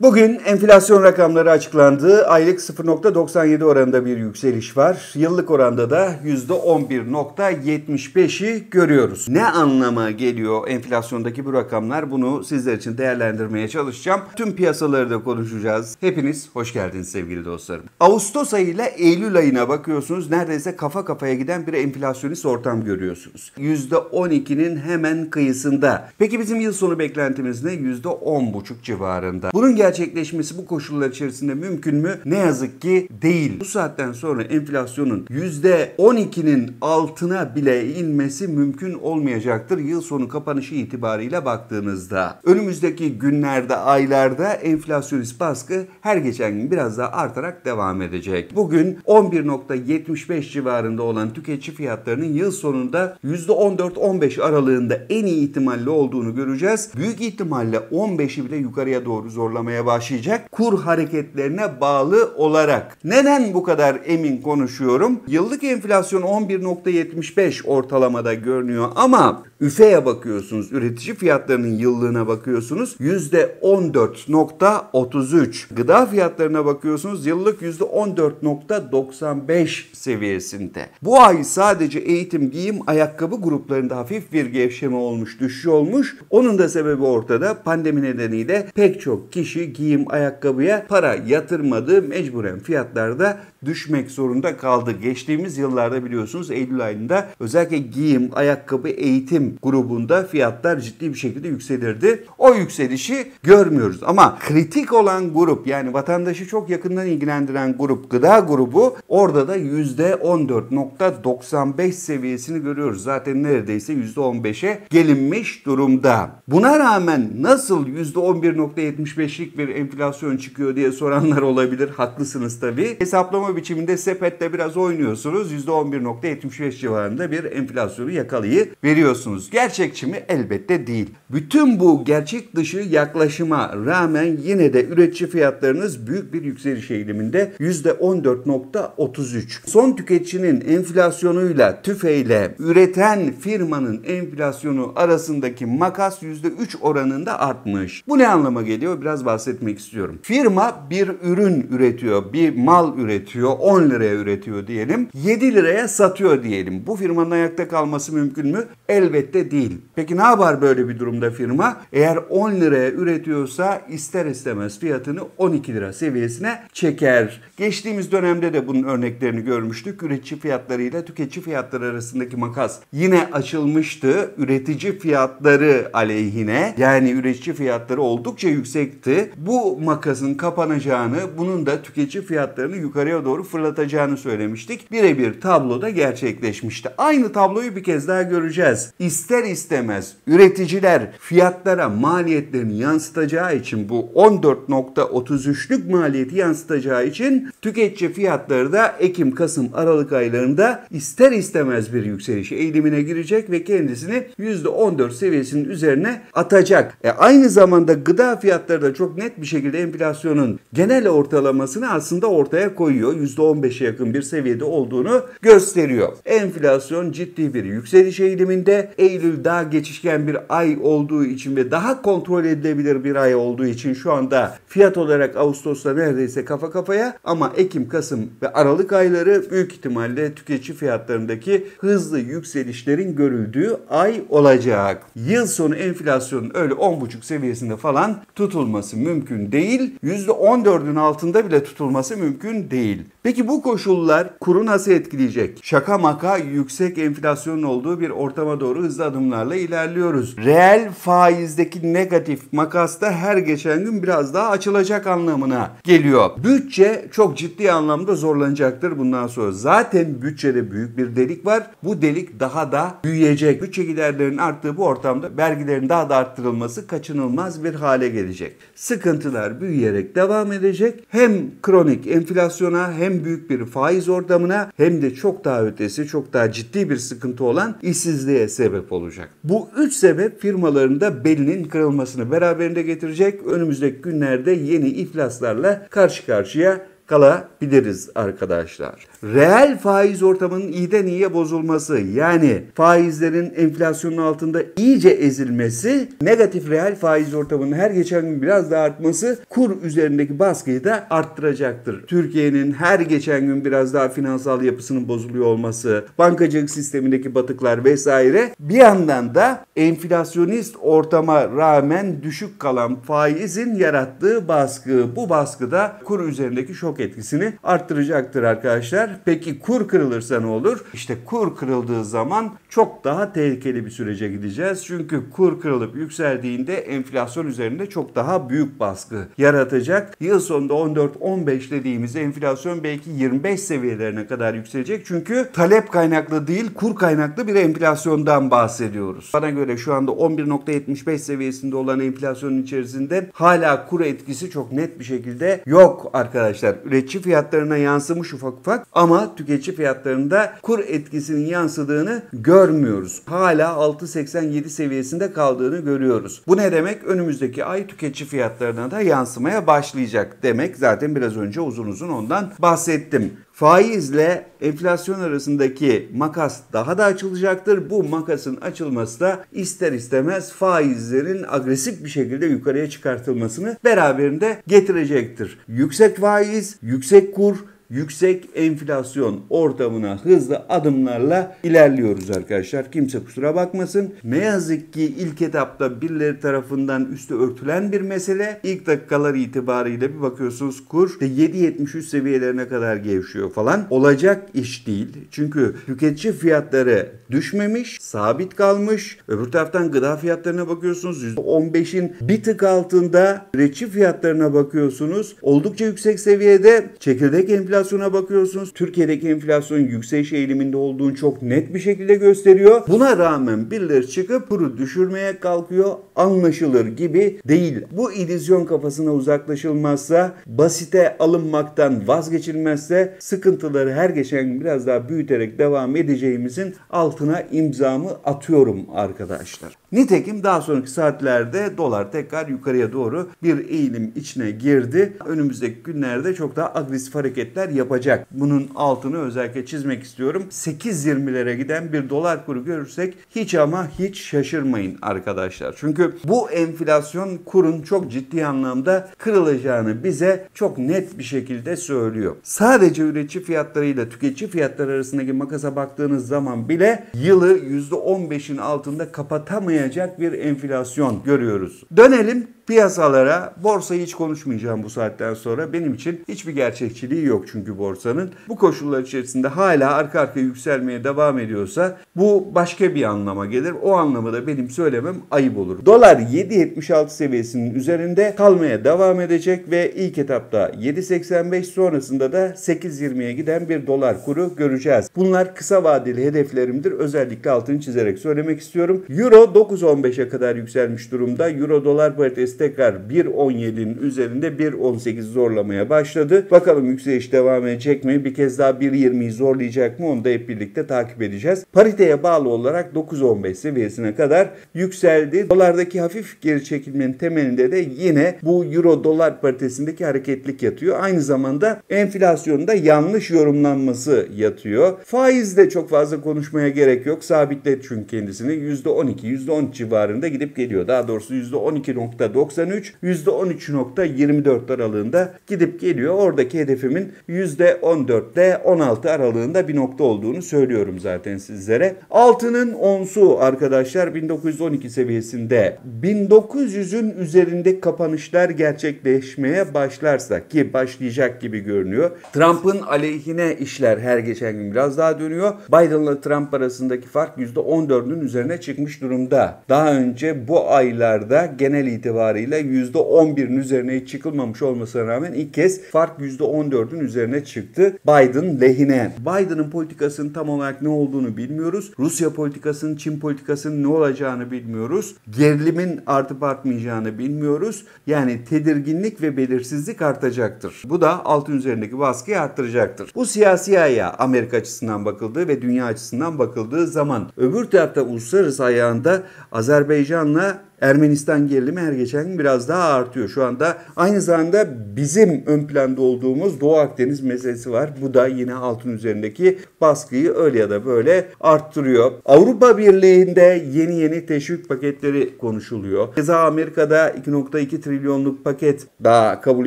Bugün enflasyon rakamları açıklandı. Aylık 0.97 oranında bir yükseliş var. Yıllık oranda da %11.75'i görüyoruz. Ne anlama geliyor enflasyondaki bu rakamlar? Bunu sizler için değerlendirmeye çalışacağım. Tüm piyasaları da konuşacağız. Hepiniz hoş geldiniz sevgili dostlarım. Ağustos ayıyla Eylül ayına bakıyorsunuz. Neredeyse kafa kafaya giden bir enflasyonist ortam görüyorsunuz. %12'nin hemen kıyısında. Peki bizim yıl sonu beklentimiz ne? %10.5 civarında. Bunun gel gerçekleşmesi bu koşullar içerisinde mümkün mü? Ne yazık ki değil. Bu saatten sonra enflasyonun %12'nin altına bile inmesi mümkün olmayacaktır yıl sonu kapanışı itibariyle baktığınızda. Önümüzdeki günlerde, aylarda enflasyonist baskı her geçen gün biraz daha artarak devam edecek. Bugün 11.75 civarında olan tüketici fiyatlarının yıl sonunda %14-15 aralığında en iyi ihtimalle olduğunu göreceğiz. Büyük ihtimalle 15'i bile yukarıya doğru zorlamaya konuşmaya başlayacak. Kur hareketlerine bağlı olarak. Neden bu kadar emin konuşuyorum? Yıllık enflasyon 11.75 ortalamada görünüyor ama üfeye bakıyorsunuz. Üretici fiyatlarının yıllığına bakıyorsunuz. %14.33. Gıda fiyatlarına bakıyorsunuz. Yıllık %14.95 seviyesinde. Bu ay sadece eğitim, giyim, ayakkabı gruplarında hafif bir gevşeme olmuş, düşüş olmuş. Onun da sebebi ortada. Pandemi nedeniyle pek çok kişi giyim ayakkabıya para yatırmadı. Mecburen fiyatlar da düşmek zorunda kaldı. Geçtiğimiz yıllarda biliyorsunuz Eylül ayında özellikle giyim, ayakkabı, eğitim grubunda fiyatlar ciddi bir şekilde yükselirdi. O yükselişi görmüyoruz. Ama kritik olan grup yani vatandaşı çok yakından ilgilendiren grup gıda grubu orada da %14.95 seviyesini görüyoruz. Zaten neredeyse %15'e gelinmiş durumda. Buna rağmen nasıl %11.75'lik bir enflasyon çıkıyor diye soranlar olabilir. Haklısınız tabii. Hesaplama biçiminde sepetle biraz oynuyorsunuz. %11.75 civarında bir enflasyonu yakalayı veriyorsunuz. Gerçekçi mi? Elbette değil. Bütün bu gerçek dışı yaklaşıma rağmen yine de üretici fiyatlarınız büyük bir yükseliş eğiliminde %14.33. Son tüketicinin enflasyonuyla tüfeyle üreten firmanın enflasyonu arasındaki makas %3 oranında artmış. Bu ne anlama geliyor? Biraz bahsedelim bahsetmek istiyorum. Firma bir ürün üretiyor, bir mal üretiyor, 10 liraya üretiyor diyelim, 7 liraya satıyor diyelim. Bu firmanın ayakta kalması mümkün mü? Elbette değil. Peki ne yapar böyle bir durumda firma? Eğer 10 liraya üretiyorsa ister istemez fiyatını 12 lira seviyesine çeker. Geçtiğimiz dönemde de bunun örneklerini görmüştük. Üretici fiyatları ile tüketici fiyatları arasındaki makas yine açılmıştı. Üretici fiyatları aleyhine yani üretici fiyatları oldukça yüksekti bu makasın kapanacağını, bunun da tüketici fiyatlarını yukarıya doğru fırlatacağını söylemiştik. Birebir tabloda gerçekleşmişti. Aynı tabloyu bir kez daha göreceğiz. İster istemez üreticiler fiyatlara maliyetlerini yansıtacağı için bu 14.33'lük maliyeti yansıtacağı için tüketici fiyatları da Ekim, Kasım, Aralık aylarında ister istemez bir yükseliş eğilimine girecek ve kendisini %14 seviyesinin üzerine atacak. E aynı zamanda gıda fiyatları da çok net bir şekilde enflasyonun genel ortalamasını aslında ortaya koyuyor. %15'e yakın bir seviyede olduğunu gösteriyor. Enflasyon ciddi bir yükseliş eğiliminde. Eylül daha geçişken bir ay olduğu için ve daha kontrol edilebilir bir ay olduğu için şu anda fiyat olarak Ağustos'ta neredeyse kafa kafaya ama Ekim, Kasım ve Aralık ayları büyük ihtimalle tüketici fiyatlarındaki hızlı yükselişlerin görüldüğü ay olacak. Yıl sonu enflasyonun öyle 10,5 seviyesinde falan tutulması mümkün mümkün değil. %14'ün altında bile tutulması mümkün değil. Peki bu koşullar kuru nasıl etkileyecek? Şaka maka yüksek enflasyonun olduğu bir ortama doğru hızlı adımlarla ilerliyoruz. Reel faizdeki negatif makas da her geçen gün biraz daha açılacak anlamına geliyor. Bütçe çok ciddi anlamda zorlanacaktır bundan sonra. Zaten bütçede büyük bir delik var. Bu delik daha da büyüyecek. Bütçe giderlerinin arttığı bu ortamda vergilerin daha da arttırılması kaçınılmaz bir hale gelecek. Sıkıntılar büyüyerek devam edecek. Hem kronik enflasyona hem büyük bir faiz ortamına hem de çok daha ötesi çok daha ciddi bir sıkıntı olan işsizliğe sebep olacak. Bu üç sebep firmalarında belinin kırılmasını beraberinde getirecek. Önümüzdeki günlerde yeni iflaslarla karşı karşıya kalabiliriz arkadaşlar. Reel faiz ortamının iyiden iyiye bozulması yani faizlerin enflasyonun altında iyice ezilmesi, negatif reel faiz ortamının her geçen gün biraz daha artması kur üzerindeki baskıyı da arttıracaktır. Türkiye'nin her geçen gün biraz daha finansal yapısının bozuluyor olması, bankacılık sistemindeki batıklar vesaire bir yandan da enflasyonist ortama rağmen düşük kalan faizin yarattığı baskı. Bu baskıda kur üzerindeki şok soğuk etkisini arttıracaktır arkadaşlar. Peki kur kırılırsa ne olur? İşte kur kırıldığı zaman çok daha tehlikeli bir sürece gideceğiz. Çünkü kur kırılıp yükseldiğinde enflasyon üzerinde çok daha büyük baskı yaratacak. Yıl sonunda 14-15 dediğimiz enflasyon belki 25 seviyelerine kadar yükselecek. Çünkü talep kaynaklı değil kur kaynaklı bir enflasyondan bahsediyoruz. Bana göre şu anda 11.75 seviyesinde olan enflasyonun içerisinde hala kur etkisi çok net bir şekilde yok arkadaşlar üretici fiyatlarına yansımış ufak ufak ama tüketici fiyatlarında kur etkisinin yansıdığını görmüyoruz. Hala 6.87 seviyesinde kaldığını görüyoruz. Bu ne demek? Önümüzdeki ay tüketici fiyatlarına da yansımaya başlayacak demek. Zaten biraz önce uzun uzun ondan bahsettim. Faizle enflasyon arasındaki makas daha da açılacaktır. Bu makasın açılması da ister istemez faizlerin agresif bir şekilde yukarıya çıkartılmasını beraberinde getirecektir. Yüksek faiz, yüksek kur, yüksek enflasyon ortamına hızlı adımlarla ilerliyoruz arkadaşlar. Kimse kusura bakmasın. Ne yazık ki ilk etapta birileri tarafından üstü örtülen bir mesele. İlk dakikalar itibariyle bir bakıyorsunuz kur işte 7.73 seviyelerine kadar gevşiyor falan. Olacak iş değil. Çünkü tüketici fiyatları düşmemiş, sabit kalmış. Öbür taraftan gıda fiyatlarına bakıyorsunuz %15'in bir tık altında üretici fiyatlarına bakıyorsunuz. Oldukça yüksek seviyede çekirdek enflasyon enflasyona bakıyorsunuz. Türkiye'deki enflasyon yükseliş eğiliminde olduğunu çok net bir şekilde gösteriyor. Buna rağmen birileri çıkıp kuru düşürmeye kalkıyor. Anlaşılır gibi değil. Bu illüzyon kafasına uzaklaşılmazsa, basite alınmaktan vazgeçilmezse sıkıntıları her geçen gün biraz daha büyüterek devam edeceğimizin altına imzamı atıyorum arkadaşlar. Nitekim daha sonraki saatlerde dolar tekrar yukarıya doğru bir eğilim içine girdi. Önümüzdeki günlerde çok daha agresif hareketler yapacak. Bunun altını özellikle çizmek istiyorum. 8.20'lere giden bir dolar kuru görürsek hiç ama hiç şaşırmayın arkadaşlar. Çünkü bu enflasyon kurun çok ciddi anlamda kırılacağını bize çok net bir şekilde söylüyor. Sadece üretici fiyatlarıyla tüketici fiyatları arasındaki makasa baktığınız zaman bile yılı %15'in altında kapatamayan olmayacak bir enflasyon görüyoruz. Dönelim piyasalara borsayı hiç konuşmayacağım bu saatten sonra. Benim için hiçbir gerçekçiliği yok çünkü borsanın. Bu koşullar içerisinde hala arka arka yükselmeye devam ediyorsa bu başka bir anlama gelir. O anlamı da benim söylemem ayıp olur. Dolar 7.76 seviyesinin üzerinde kalmaya devam edecek ve ilk etapta 7.85 sonrasında da 8.20'ye giden bir dolar kuru göreceğiz. Bunlar kısa vadeli hedeflerimdir. Özellikle altını çizerek söylemek istiyorum. Euro 9.15'e kadar yükselmiş durumda. Euro dolar paritesi endeks tekrar 1.17'nin üzerinde 1.18 zorlamaya başladı. Bakalım yükseliş devam edecek mi? Bir kez daha 1.20'yi zorlayacak mı? Onu da hep birlikte takip edeceğiz. Pariteye bağlı olarak 9.15 seviyesine kadar yükseldi. Dolardaki hafif geri çekilmenin temelinde de yine bu euro dolar paritesindeki hareketlik yatıyor. Aynı zamanda enflasyonda yanlış yorumlanması yatıyor. Faiz de çok fazla konuşmaya gerek yok. Sabitledi çünkü kendisini. %12, %10 civarında gidip geliyor. Daha doğrusu %12.9 %13.24 aralığında gidip geliyor. Oradaki hedefimin %14 16 aralığında bir nokta olduğunu söylüyorum zaten sizlere. Altının onsu arkadaşlar 1912 seviyesinde 1900'ün üzerinde kapanışlar gerçekleşmeye başlarsa ki başlayacak gibi görünüyor. Trump'ın aleyhine işler her geçen gün biraz daha dönüyor. Biden'la Trump arasındaki fark %14'ün üzerine çıkmış durumda. Daha önce bu aylarda genel itibariyle itibariyle %11'in üzerine hiç çıkılmamış olmasına rağmen ilk kez fark %14'ün üzerine çıktı. Biden lehine. Biden'ın politikasının tam olarak ne olduğunu bilmiyoruz. Rusya politikasının, Çin politikasının ne olacağını bilmiyoruz. Gerilimin artıp artmayacağını bilmiyoruz. Yani tedirginlik ve belirsizlik artacaktır. Bu da altın üzerindeki baskıyı arttıracaktır. Bu siyasi aya Amerika açısından bakıldığı ve dünya açısından bakıldığı zaman öbür tarafta uluslararası ayağında Azerbaycan'la Ermenistan gerilimi her geçen gün biraz daha artıyor. Şu anda aynı zamanda bizim ön planda olduğumuz Doğu Akdeniz meselesi var. Bu da yine altın üzerindeki baskıyı öyle ya da böyle arttırıyor. Avrupa Birliği'nde yeni yeni teşvik paketleri konuşuluyor. Keza Amerika'da 2.2 trilyonluk paket daha kabul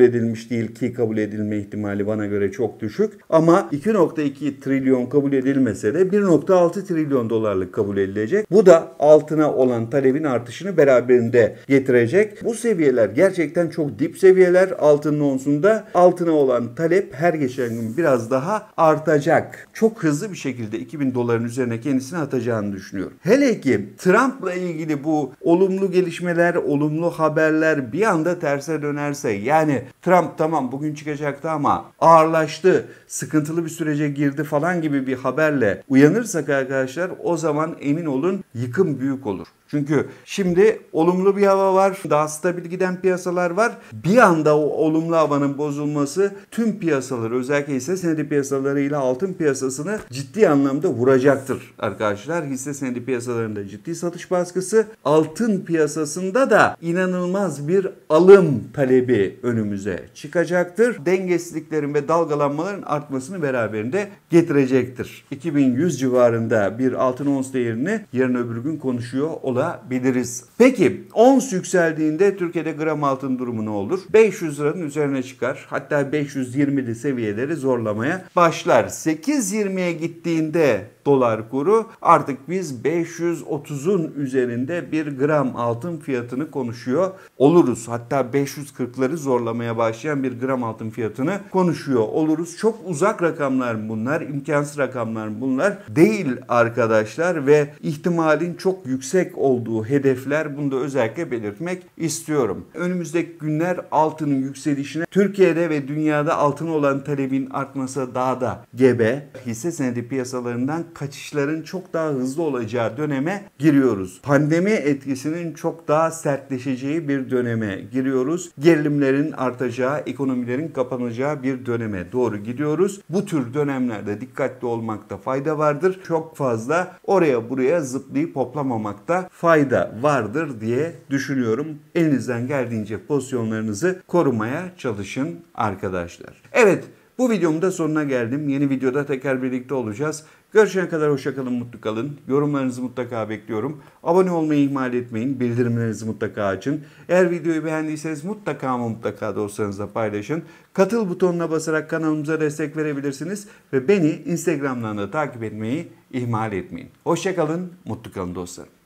edilmiş değil ki kabul edilme ihtimali bana göre çok düşük. Ama 2.2 trilyon kabul edilmese de 1.6 trilyon dolarlık kabul edilecek. Bu da altına olan talebin artışını beraber beraberinde getirecek. Bu seviyeler gerçekten çok dip seviyeler altının onsunda. Altına olan talep her geçen gün biraz daha artacak. Çok hızlı bir şekilde 2000 doların üzerine kendisini atacağını düşünüyorum. Hele ki Trump'la ilgili bu olumlu gelişmeler, olumlu haberler bir anda terse dönerse yani Trump tamam bugün çıkacaktı ama ağırlaştı, sıkıntılı bir sürece girdi falan gibi bir haberle uyanırsak arkadaşlar o zaman emin olun yıkım büyük olur. Çünkü şimdi olumlu bir hava var. Daha stabil giden piyasalar var. Bir anda o olumlu havanın bozulması tüm piyasaları özellikle hisse senedi piyasalarıyla altın piyasasını ciddi anlamda vuracaktır arkadaşlar. Hisse senedi piyasalarında ciddi satış baskısı. Altın piyasasında da inanılmaz bir alım talebi önümüze çıkacaktır. Dengesizliklerin ve dalgalanmaların artmasını beraberinde getirecektir. 2100 civarında bir altın ons değerini yarın öbür gün konuşuyor olacak olabiliriz. Peki ons yükseldiğinde Türkiye'de gram altın durumu ne olur? 500 liranın üzerine çıkar. Hatta 520'li seviyeleri zorlamaya başlar. 8.20'ye gittiğinde dolar kuru artık biz 530'un üzerinde bir gram altın fiyatını konuşuyor oluruz. Hatta 540'ları zorlamaya başlayan bir gram altın fiyatını konuşuyor oluruz. Çok uzak rakamlar bunlar, imkansız rakamlar bunlar değil arkadaşlar ve ihtimalin çok yüksek olduğu hedefler bunu da özellikle belirtmek istiyorum. Önümüzdeki günler altının yükselişine Türkiye'de ve dünyada altın olan talebin artması daha da gebe. Hisse senedi piyasalarından kaçışların çok daha hızlı olacağı döneme giriyoruz. Pandemi etkisinin çok daha sertleşeceği bir döneme giriyoruz. Gerilimlerin artacağı, ekonomilerin kapanacağı bir döneme doğru gidiyoruz. Bu tür dönemlerde dikkatli olmakta fayda vardır. Çok fazla oraya buraya zıplayıp hoplamamakta fayda vardır diye düşünüyorum. Elinizden geldiğince pozisyonlarınızı korumaya çalışın arkadaşlar. Evet bu videomun da sonuna geldim. Yeni videoda tekrar birlikte olacağız. Görüşene kadar hoşçakalın, kalın, mutlu kalın. Yorumlarınızı mutlaka bekliyorum. Abone olmayı ihmal etmeyin. Bildirimlerinizi mutlaka açın. Eğer videoyu beğendiyseniz mutlaka ama mutlaka dostlarınızla paylaşın. Katıl butonuna basarak kanalımıza destek verebilirsiniz. Ve beni Instagram'dan da takip etmeyi ihmal etmeyin. Hoşçakalın, kalın, mutlu kalın dostlarım.